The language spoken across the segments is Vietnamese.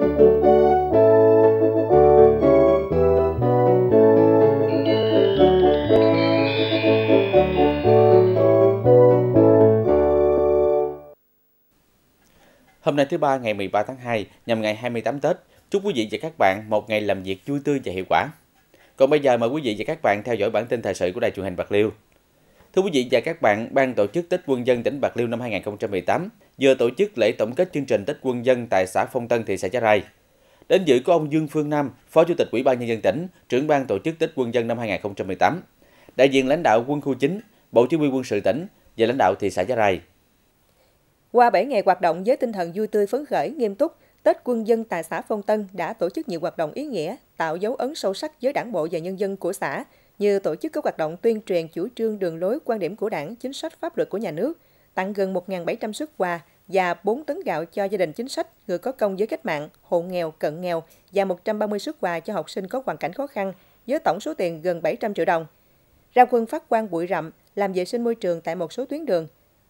Hôm nay thứ ba ngày 13 tháng 2 nhằm ngày 28 Tết. Chúc quý vị và các bạn một ngày làm việc vui tươi và hiệu quả. Còn bây giờ mời quý vị và các bạn theo dõi bản tin thời sự của Đài truyền hình Bạc Liêu. Thưa quý vị và các bạn, Ban tổ chức Tết Quân dân tỉnh Bạc Liêu năm 2018 vừa tổ chức lễ tổng kết chương trình Tết Quân dân tại xã Phong Tân, thị xã Giá Rai. Đến dự có ông Dương Phương Nam, Phó Chủ tịch Ủy ban Nhân dân tỉnh, trưởng ban tổ chức Tết Quân dân năm 2018, đại diện lãnh đạo quân khu chính, Bộ Chỉ huy quân sự tỉnh và lãnh đạo thị xã Giá Rai. Qua 7 ngày hoạt động với tinh thần vui tươi phấn khởi, nghiêm túc, Tết quân dân tại xã Phong Tân đã tổ chức nhiều hoạt động ý nghĩa, tạo dấu ấn sâu sắc với đảng bộ và nhân dân của xã, như tổ chức các hoạt động tuyên truyền chủ trương đường lối quan điểm của đảng, chính sách pháp luật của nhà nước, tặng gần 1.700 xuất quà và 4 tấn gạo cho gia đình chính sách, người có công với cách mạng, hộ nghèo, cận nghèo và 130 xuất quà cho học sinh có hoàn cảnh khó khăn với tổng số tiền gần 700 triệu đồng. Ra quân phát quan bụi rậm, làm vệ sinh môi trường tại một số tuyến đường,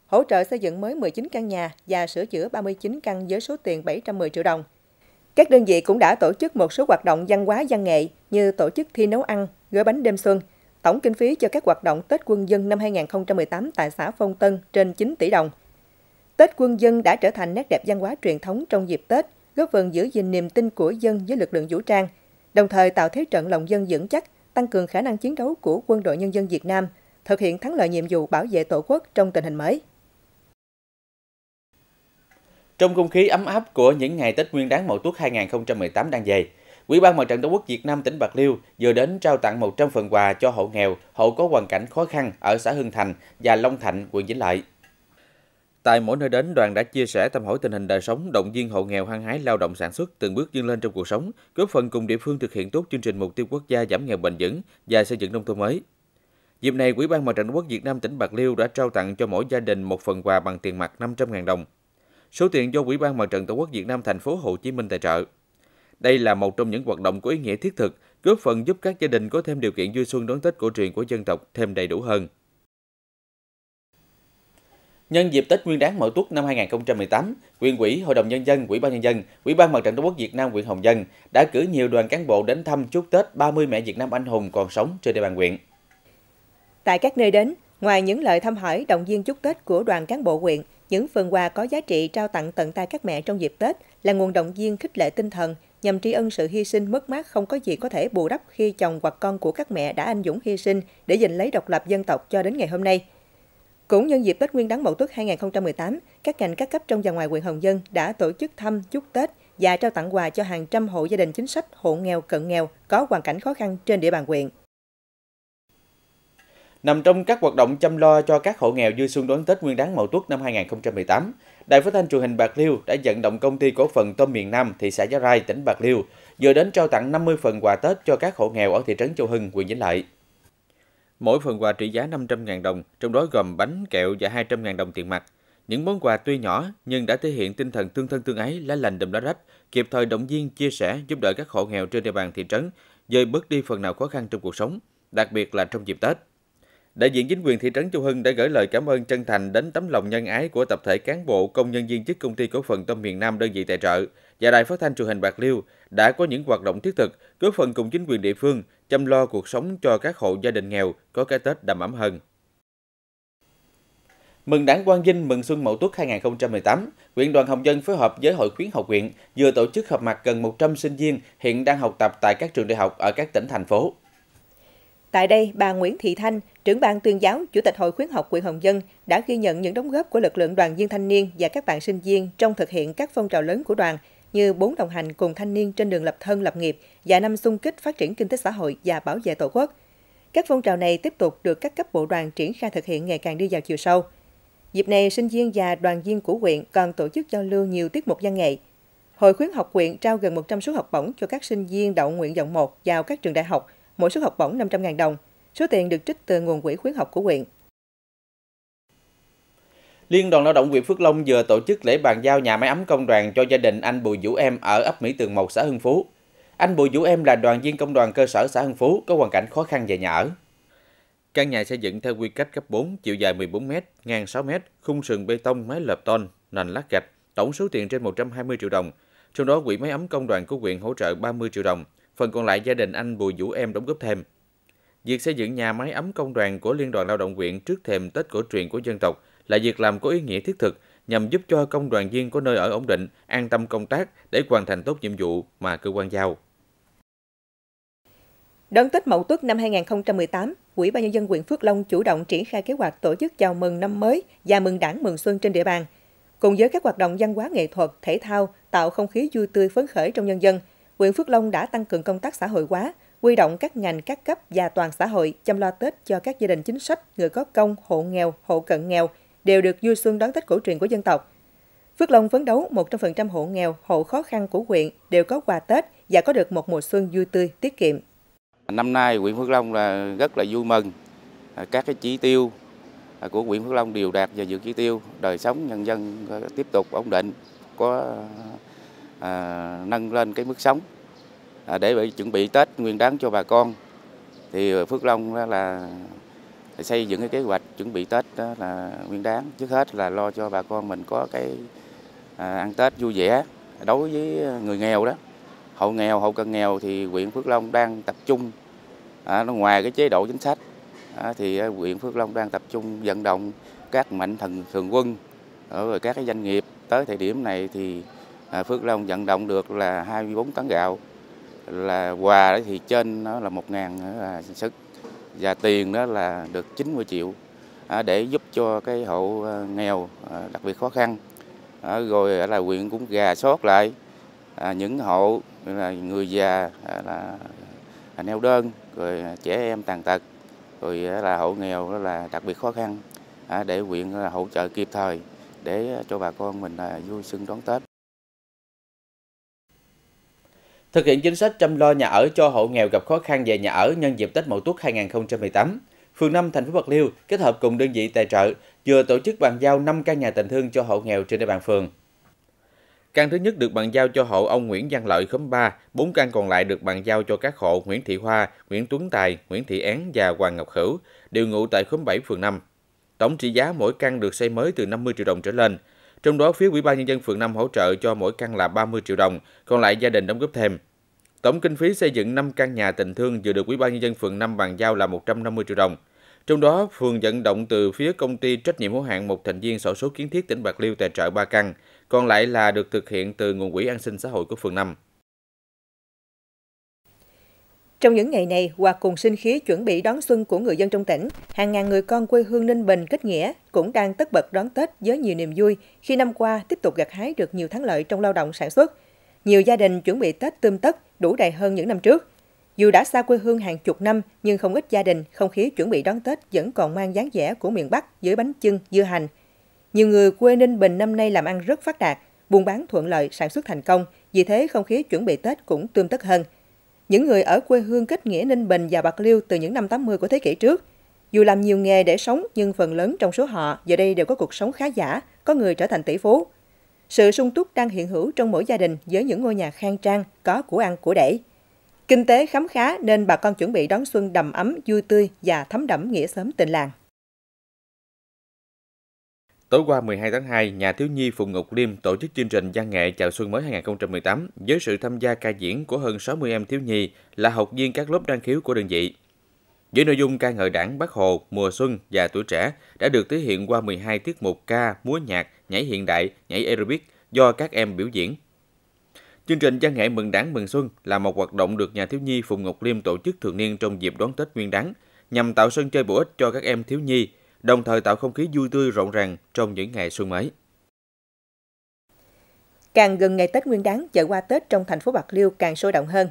hỗ trợ xây dựng mới 19 căn nhà và sửa chữa 39 căn với số tiền 710 triệu đồng. Các đơn vị cũng đã tổ chức một số hoạt động văn hóa văn nghệ như tổ chức thi nấu ăn, gói bánh đêm xuân. Tổng kinh phí cho các hoạt động Tết quân dân năm 2018 tại xã Phong Tân trên 9 tỷ đồng. Tết quân dân đã trở thành nét đẹp văn hóa truyền thống trong dịp Tết, góp phần giữ gìn niềm tin của dân với lực lượng vũ trang, đồng thời tạo thế trận lòng dân vững chắc, tăng cường khả năng chiến đấu của quân đội nhân dân Việt Nam, thực hiện thắng lợi nhiệm vụ bảo vệ Tổ quốc trong tình hình mới. Trong không khí ấm áp của những ngày Tết Nguyên đán Mậu Tuất 2018 đang về, Quỹ ban Mặt trận Tổ quốc Việt Nam tỉnh Bạc Liêu vừa đến trao tặng 100 phần quà cho hộ nghèo, hộ có hoàn cảnh khó khăn ở xã Hưng Thành và Long Thạnh, quận Vĩnh Lợi. Tại mỗi nơi đến, đoàn đã chia sẻ thăm hỏi tình hình đời sống, động viên hộ nghèo hăng hái lao động sản xuất từng bước vươn lên trong cuộc sống, góp phần cùng địa phương thực hiện tốt chương trình mục tiêu quốc gia giảm nghèo bền vững và xây dựng nông thôn mới. Dịp này, Quỹ ban Mặt trận Tổ quốc Việt Nam tỉnh Bạc Liêu đã trao tặng cho mỗi gia đình một phần quà bằng tiền mặt 500.000 đồng số tiền do Ủy ban Mặt trận Tổ quốc Việt Nam thành phố Hồ Chí Minh tài trợ. Đây là một trong những hoạt động có ý nghĩa thiết thực, góp phần giúp các gia đình có thêm điều kiện vui xuân đón Tết cổ truyền của dân tộc thêm đầy đủ hơn. Nhân dịp Tết Nguyên đán Mậu Tuất năm 2018, quyền ủy, Hội đồng nhân dân, Ủy ban nhân dân, Ủy ban Mặt trận Tổ quốc Việt Nam huyện Hồng Dân đã cử nhiều đoàn cán bộ đến thăm chúc Tết 30 mẹ Việt Nam anh hùng còn sống trên địa bàn huyện. Tại các nơi đến, ngoài những lời thăm hỏi động viên chúc Tết của đoàn cán bộ huyện, những phần quà có giá trị trao tặng tận tay các mẹ trong dịp Tết là nguồn động viên khích lệ tinh thần nhằm tri ân sự hy sinh mất mát không có gì có thể bù đắp khi chồng hoặc con của các mẹ đã anh dũng hy sinh để giành lấy độc lập dân tộc cho đến ngày hôm nay. Cũng nhân dịp Tết Nguyên đán Mậu Tuất 2018, các ngành các cấp trong và ngoài quyền Hồng Dân đã tổ chức thăm chúc Tết và trao tặng quà cho hàng trăm hộ gia đình chính sách, hộ nghèo, cận nghèo có hoàn cảnh khó khăn trên địa bàn huyện. Nằm trong các hoạt động chăm lo cho các hộ nghèo dư xuân đón Tết Nguyên đán Mậu Tuất năm 2018, Đài Phát thanh truyền hình Bạc Liêu đã vận động công ty cổ phần tôm miền Nam, thị xã Giá Rai, tỉnh Bạc Liêu vừa đến trao tặng 50 phần quà Tết cho các hộ nghèo ở thị trấn Châu Hưng, huyện Vĩnh Lợi. Mỗi phần quà trị giá 500.000 đồng, trong đó gồm bánh, kẹo và 200.000 đồng tiền mặt. Những món quà tuy nhỏ nhưng đã thể hiện tinh thần tương thân tương ái, lá lành đùm lá rách, kịp thời động viên, chia sẻ, giúp đỡ các hộ nghèo trên địa bàn thị trấn, dời bớt đi phần nào khó khăn trong cuộc sống, đặc biệt là trong dịp Tết. Đại diện chính quyền thị trấn Châu Hưng đã gửi lời cảm ơn chân thành đến tấm lòng nhân ái của tập thể cán bộ, công nhân viên chức công ty cổ phần Tâm miền Nam đơn vị tài trợ và Đài Phát thanh truyền hình Bạc Liêu đã có những hoạt động thiết thực góp phần cùng chính quyền địa phương chăm lo cuộc sống cho các hộ gia đình nghèo có cái Tết đầm ấm hơn. Mừng Đảng Quang Vinh mừng Xuân Mậu Tuất 2018, huyện Đoàn Hồng Dân phối hợp với Hội khuyến học huyện vừa tổ chức họp mặt gần 100 sinh viên hiện đang học tập tại các trường đại học ở các tỉnh thành phố. Tại đây, bà Nguyễn Thị Thanh, trưởng ban tuyên giáo, Chủ tịch Hội khuyến học quận Hồng Dân đã ghi nhận những đóng góp của lực lượng đoàn viên thanh niên và các bạn sinh viên trong thực hiện các phong trào lớn của đoàn như bốn đồng hành cùng thanh niên trên đường lập thân lập nghiệp và năm xung kích phát triển kinh tế xã hội và bảo vệ tổ quốc. Các phong trào này tiếp tục được các cấp bộ đoàn triển khai thực hiện ngày càng đi vào chiều sâu. Dịp này, sinh viên và đoàn viên của huyện còn tổ chức giao lưu nhiều tiết mục văn nghệ. Hội khuyến học huyện trao gần 100 suất học bổng cho các sinh viên đậu nguyện vọng 1 vào các trường đại học – mỗi suất học bổng 500.000 đồng. Số tiền được trích từ nguồn quỹ khuyến học của huyện. Liên đoàn Lao động huyện Phước Long vừa tổ chức lễ bàn giao nhà máy ấm công đoàn cho gia đình anh Bùi Vũ Em ở ấp Mỹ Tường 1, xã Hưng Phú. Anh Bùi Vũ Em là đoàn viên công đoàn cơ sở xã Hưng Phú có hoàn cảnh khó khăn về nhà ở. Căn nhà xây dựng theo quy cách cấp 4, chiều dài 14m, ngang 6m, khung sườn bê tông, mái lợp tôn, nền lát gạch, tổng số tiền trên 120 triệu đồng. Trong đó, quỹ máy ấm công đoàn của huyện hỗ trợ 30 triệu đồng phần còn lại gia đình anh Bùi Vũ Em đóng góp thêm. Việc xây dựng nhà máy ấm công đoàn của Liên đoàn Lao động huyện trước thềm Tết cổ truyền của dân tộc là việc làm có ý nghĩa thiết thực nhằm giúp cho công đoàn viên có nơi ở ổn định, an tâm công tác để hoàn thành tốt nhiệm vụ mà cơ quan giao. Đón Tết Mậu Tuất năm 2018, Ủy ban nhân dân huyện Phước Long chủ động triển khai kế hoạch tổ chức chào mừng năm mới và mừng Đảng mừng xuân trên địa bàn. Cùng với các hoạt động văn hóa nghệ thuật, thể thao, tạo không khí vui tươi phấn khởi trong nhân dân – huyện Phước Long đã tăng cường công tác xã hội hóa, quy động các ngành các cấp và toàn xã hội chăm lo Tết cho các gia đình chính sách, người có công, hộ nghèo, hộ cận nghèo đều được vui xuân đón Tết cổ truyền của dân tộc. Phước Long phấn đấu 100% hộ nghèo, hộ khó khăn của huyện đều có quà Tết và có được một mùa xuân vui tươi, tiết kiệm. Năm nay huyện Phước Long là rất là vui mừng. À, các cái chỉ tiêu à, của huyện Phước Long đều đạt và dự chỉ tiêu, đời sống nhân dân à, tiếp tục ổn định, có à, nâng lên cái mức sống à, để chuẩn bị Tết nguyên đáng cho bà con. Thì Phước Long đó là xây dựng cái kế hoạch chuẩn bị Tết đó là nguyên đáng trước hết là lo cho bà con mình có cái à, ăn Tết vui vẻ đối với người nghèo đó hộ nghèo hộ cận nghèo thì huyện Phước Long đang tập trung à, nó ngoài cái chế độ chính sách à, thì huyện Phước Long đang tập trung vận động các mạnh thần thường quân ở các cái doanh nghiệp tới thời điểm này thì À, Phước Long vận động được là 24 tấn gạo là quà thì trên nó là 1 ngàn là sức và tiền đó là được 90 triệu à, để giúp cho cái hộ à, nghèo đặc biệt khó khăn rồi là huyện cũng gà sót lại những hộ là người già là neo đơn rồi trẻ em tàn tật rồi là hộ nghèo đó là đặc biệt khó khăn để huyện hỗ trợ kịp thời để cho bà con mình vui xuân đón Tết thực hiện chính sách chăm lo nhà ở cho hộ nghèo gặp khó khăn về nhà ở nhân dịp Tết Mậu Tuất 2018, phường 5 thành phố Bạc Liêu kết hợp cùng đơn vị tài trợ vừa tổ chức bàn giao 5 căn nhà tình thương cho hộ nghèo trên địa bàn phường. Căn thứ nhất được bàn giao cho hộ ông Nguyễn Văn Lợi khóm 3, 4 căn còn lại được bàn giao cho các hộ Nguyễn Thị Hoa, Nguyễn Tuấn Tài, Nguyễn Thị Án và Hoàng Ngọc Hữu, đều ngụ tại khóm 7 phường 5. Tổng trị giá mỗi căn được xây mới từ 50 triệu đồng trở lên. Trong đó, phía Ủy ban nhân dân phường 5 hỗ trợ cho mỗi căn là 30 triệu đồng, còn lại gia đình đóng góp thêm. Tổng kinh phí xây dựng 5 căn nhà tình thương vừa được Ủy ban nhân dân phường 5 bàn giao là 150 triệu đồng. Trong đó, phường vận động từ phía công ty trách nhiệm hữu hạn một thành viên sổ số kiến thiết tỉnh Bạc Liêu tài trợ 3 căn, còn lại là được thực hiện từ nguồn quỹ an sinh xã hội của phường 5. Trong những ngày này, hòa cùng sinh khí chuẩn bị đón xuân của người dân trong tỉnh, hàng ngàn người con quê hương Ninh Bình kết nghĩa cũng đang tất bật đón Tết với nhiều niềm vui khi năm qua tiếp tục gặt hái được nhiều thắng lợi trong lao động sản xuất. Nhiều gia đình chuẩn bị Tết tươm tất, đủ đầy hơn những năm trước. Dù đã xa quê hương hàng chục năm, nhưng không ít gia đình, không khí chuẩn bị đón Tết vẫn còn mang dáng vẻ của miền Bắc dưới bánh chưng, dưa hành. Nhiều người quê Ninh Bình năm nay làm ăn rất phát đạt, buôn bán thuận lợi, sản xuất thành công, vì thế không khí chuẩn bị Tết cũng tươm tất hơn. Những người ở quê hương kết nghĩa Ninh Bình và Bạc Liêu từ những năm 80 của thế kỷ trước, dù làm nhiều nghề để sống nhưng phần lớn trong số họ giờ đây đều có cuộc sống khá giả, có người trở thành tỷ phú, sự sung túc đang hiện hữu trong mỗi gia đình với những ngôi nhà khang trang, có của ăn của để. Kinh tế khấm khá nên bà con chuẩn bị đón xuân đầm ấm, vui tươi và thấm đẫm nghĩa sớm tình làng. Tối qua 12 tháng 2, nhà thiếu nhi Phùng Ngọc Liêm tổ chức chương trình văn nghệ chào xuân mới 2018 với sự tham gia ca diễn của hơn 60 em thiếu nhi là học viên các lớp đăng khiếu của đơn vị. Với nội dung ca ngợi đảng Bác Hồ, mùa xuân và tuổi trẻ đã được thể hiện qua 12 tiết mục ca, múa nhạc nhảy hiện đại, nhảy aerobic do các em biểu diễn. Chương trình văn nghệ mừng đảng mừng xuân là một hoạt động được nhà thiếu nhi Phùng Ngọc Liêm tổ chức thường niên trong dịp đón Tết Nguyên đán, nhằm tạo sân chơi bổ ích cho các em thiếu nhi, đồng thời tạo không khí vui tươi rộn ràng trong những ngày xuân mới. Càng gần ngày Tết Nguyên đán, chợ hoa Tết trong thành phố Bạc Liêu càng sôi động hơn.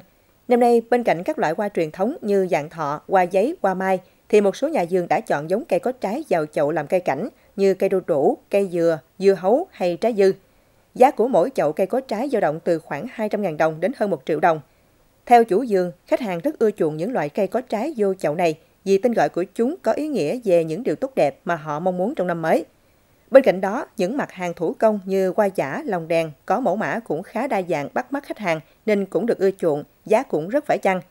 Năm nay, bên cạnh các loại hoa truyền thống như dạng thọ, hoa giấy, hoa mai, thì một số nhà vườn đã chọn giống cây có trái vào chậu làm cây cảnh như cây đu đủ, cây dừa, dưa hấu hay trái dư. Giá của mỗi chậu cây có trái dao động từ khoảng 200.000 đồng đến hơn 1 triệu đồng. Theo chủ vườn, khách hàng rất ưa chuộng những loại cây có trái vô chậu này vì tên gọi của chúng có ý nghĩa về những điều tốt đẹp mà họ mong muốn trong năm mới. Bên cạnh đó, những mặt hàng thủ công như hoa giả, lồng đèn có mẫu mã cũng khá đa dạng bắt mắt khách hàng nên cũng được ưa chuộng, giá cũng rất phải chăng –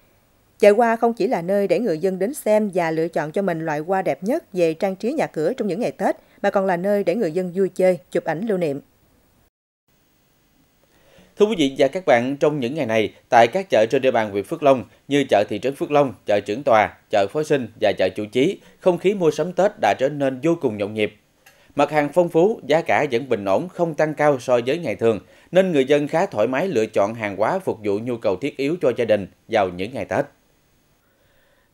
Chợ hoa không chỉ là nơi để người dân đến xem và lựa chọn cho mình loại hoa đẹp nhất về trang trí nhà cửa trong những ngày Tết, mà còn là nơi để người dân vui chơi, chụp ảnh lưu niệm. Thưa quý vị và các bạn, trong những ngày này, tại các chợ trên địa bàn huyện Phước Long như chợ thị trấn Phước Long, chợ Trưởng Tòa, chợ Phối Sinh và chợ Chủ Chí, không khí mua sắm Tết đã trở nên vô cùng nhộn nhịp. Mặt hàng phong phú, giá cả vẫn bình ổn, không tăng cao so với ngày thường, nên người dân khá thoải mái lựa chọn hàng hóa phục vụ nhu cầu thiết yếu cho gia đình vào những ngày Tết.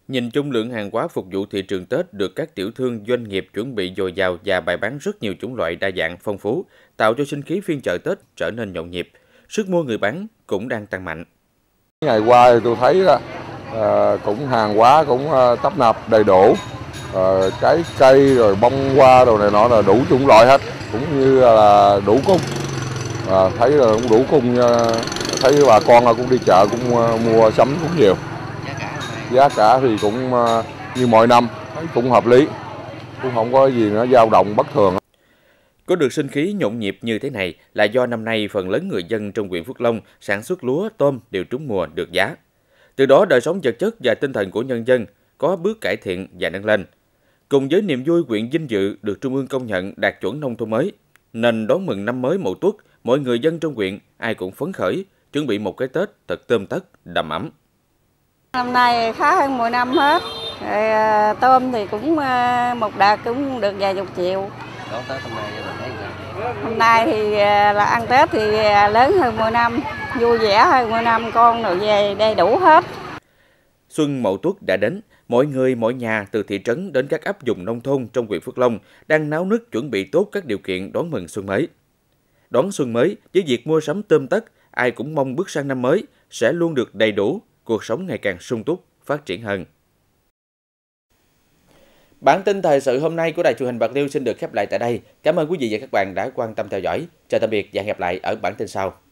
Nhìn chung lượng hàng hóa phục vụ thị trường Tết được các tiểu thương doanh nghiệp chuẩn bị dồi dào và bày bán rất nhiều chủng loại đa dạng phong phú, tạo cho sinh khí phiên chợ Tết trở nên nhộn nhịp. Sức mua người bán cũng đang tăng mạnh. Ngày qua thì tôi thấy đó, à, ờ, cũng hàng hóa cũng à, tấp nập đầy đủ, à, trái cây rồi bông hoa đồ này nọ là đủ chủng loại hết, cũng như là đủ cung. À, thấy là cũng đủ cung, thấy bà con cũng đi chợ cũng mua sắm cũng nhiều giá cả thì cũng ờ, như mọi năm cũng hợp lý cũng không có gì nó dao động bất thường có được sinh khí nhộn nhịp như thế này là do năm nay phần lớn người dân trong huyện Phước Long sản xuất lúa, tôm đều trúng mùa được giá. Từ đó đời sống vật chất và tinh thần của nhân dân có bước cải thiện và nâng lên. Cùng với niềm vui huyện Vinh Dự được Trung ương công nhận đạt chuẩn nông thôn mới, nên đón mừng năm mới Mậu Tuất, mọi người dân trong huyện ai cũng phấn khởi, chuẩn bị một cái Tết thật tươm tất, đầm ấm. Năm nay khá hơn mỗi năm hết. Rồi, à, tôm thì cũng à, một đợt cũng được vài chục triệu. Đón Tết hôm nay mình nay thì à, là ăn Tết thì lớn hơn mỗi năm, vui vẻ hơn mỗi năm, con đồ về đầy đủ hết. Xuân Mậu Tuất đã đến, mỗi người mỗi nhà từ thị trấn đến các ấp vùng nông thôn trong huyện Phước Long đang náo nức chuẩn bị tốt các điều kiện đón mừng xuân mới. Đón xuân mới với việc mua sắm tôm tất, ai cũng mong bước sang năm mới sẽ luôn được đầy đủ, cuộc sống ngày càng sung túc, phát triển hơn. Bản tin thời sự hôm nay của Đài truyền hình Bạc Liêu xin được khép lại tại đây. Cảm ơn quý vị và các bạn đã quan tâm theo dõi. Chào tạm biệt và hẹn gặp lại ở bản tin sau.